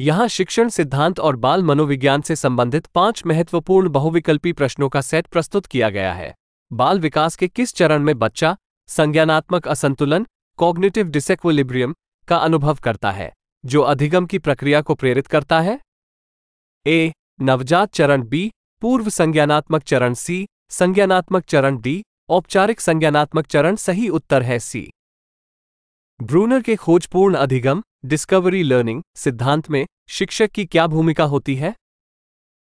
यहाँ शिक्षण सिद्धांत और बाल मनोविज्ञान से संबंधित पांच महत्वपूर्ण बहुविकल्पी प्रश्नों का सेट प्रस्तुत किया गया है बाल विकास के किस चरण में बच्चा संज्ञानात्मक असंतुलन कॉग्निटिव डिसेक्विलिब्रियम का अनुभव करता है जो अधिगम की प्रक्रिया को प्रेरित करता है ए नवजात चरण बी पूर्व संज्ञानात्मक चरण सी संज्ञानात्मक चरण डी औपचारिक संज्ञानात्मक चरण सही उत्तर है सी ब्रूनर के खोजपूर्ण अधिगम डिस्कवरी लर्निंग सिद्धांत में शिक्षक की क्या भूमिका होती है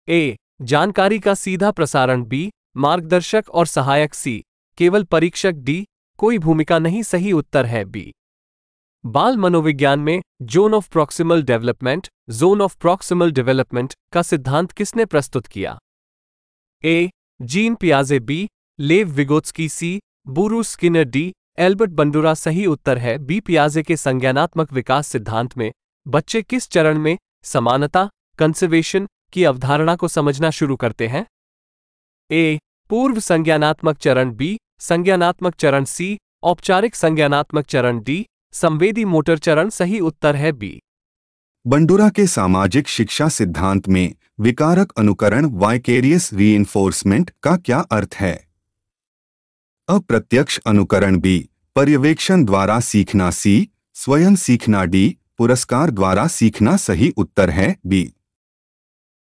ए जानकारी का सीधा प्रसारण बी मार्गदर्शक और सहायक सी केवल परीक्षक डी कोई भूमिका नहीं सही उत्तर है बी बाल मनोविज्ञान में zone of proximal development zone of proximal development का सिद्धांत किसने प्रस्तुत किया ए जीन पियाजे बी लेव विगोत्सकी सी बुरू स्किनर डी एल्बर्ट बंडूरा सही उत्तर है बी पियाजे के संज्ञानात्मक विकास सिद्धांत में बच्चे किस चरण में समानता कंसर्वेशन की अवधारणा को समझना शुरू करते हैं ए पूर्व संज्ञानात्मक चरण बी संज्ञानात्मक चरण सी औपचारिक संज्ञानात्मक चरण डी संवेदी मोटर चरण सही उत्तर है बी बंडूरा के सामाजिक शिक्षा सिद्धांत में विकारक अनुकरण वाइकेरियस रीइन्फोर्समेंट का क्या अर्थ है अप्रत्यक्ष अनुकरण भी पर्यवेक्षण द्वारा सीखना सी स्वयं सीखना डी पुरस्कार द्वारा सीखना सही उत्तर है बी